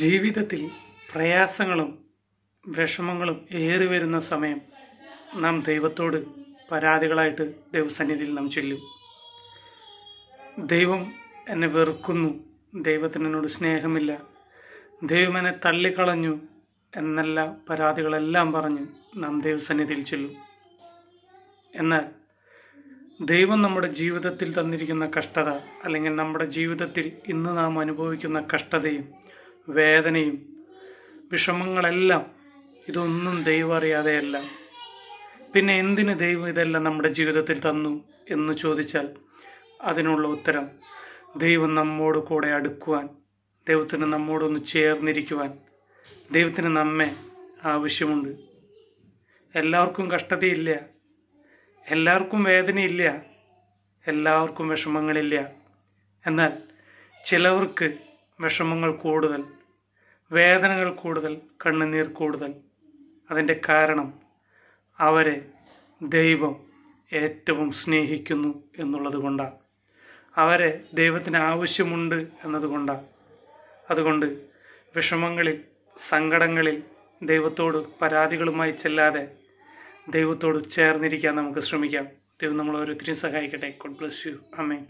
ജീവിതത്തിൽ പ്രയാസങ്ങളും വിഷമങ്ങളും ഏറി വരുന്ന സമയം നാം ദൈവത്തോട് പരാതികളായിട്ട് ദൈവസന്നിധിയിൽ നാം ചൊല്ലും ദൈവം എന്നെ വെറുക്കുന്നു ദൈവത്തിന് എന്നോട് സ്നേഹമില്ല ദൈവം എന്നെ തള്ളിക്കളഞ്ഞു എന്നല്ല പരാതികളെല്ലാം പറഞ്ഞ് നാം ദൈവസന്നിധിയിൽ ചെല്ലും എന്നാൽ ദൈവം നമ്മുടെ ജീവിതത്തിൽ തന്നിരിക്കുന്ന കഷ്ടത അല്ലെങ്കിൽ നമ്മുടെ ജീവിതത്തിൽ ഇന്ന് നാം അനുഭവിക്കുന്ന കഷ്ടതയും വേദനയും വിഷമങ്ങളെല്ലാം ഇതൊന്നും ദൈവം അറിയാതെയല്ല പിന്നെ എന്തിന് ദൈവം ഇതെല്ലാം നമ്മുടെ ജീവിതത്തിൽ തന്നു എന്ന് ചോദിച്ചാൽ അതിനുള്ള ഉത്തരം ദൈവം നമ്മോട് കൂടെ അടുക്കുവാൻ ദൈവത്തിന് നമ്മോടൊന്ന് ചേർന്നിരിക്കുവാൻ ദൈവത്തിന് നമ്മെ ആവശ്യമുണ്ട് എല്ലാവർക്കും കഷ്ടതയില്ല എല്ലാവർക്കും വേദനയില്ല എല്ലാവർക്കും വിഷമങ്ങളില്ല എന്നാൽ ചിലവർക്ക് വിഷമങ്ങൾ കൂടുതൽ വേദനകൾ കൂടുതൽ കണ്ണുനീർ കൂടുതൽ അതിൻ്റെ കാരണം അവരെ ദൈവം ഏറ്റവും സ്നേഹിക്കുന്നു എന്നുള്ളത് കൊണ്ടാണ് അവരെ ദൈവത്തിന് ആവശ്യമുണ്ട് എന്നതുകൊണ്ടാണ് അതുകൊണ്ട് വിഷമങ്ങളിൽ സങ്കടങ്ങളിൽ ദൈവത്തോട് പരാതികളുമായി ചെല്ലാതെ ദൈവത്തോട് ചേർന്നിരിക്കാൻ നമുക്ക് ശ്രമിക്കാം ദൈവം നമ്മളെ ഓരോരുത്തരെയും സഹായിക്കട്ടെ ഗോഡ് ബ്ലസ് യു അമ്മേ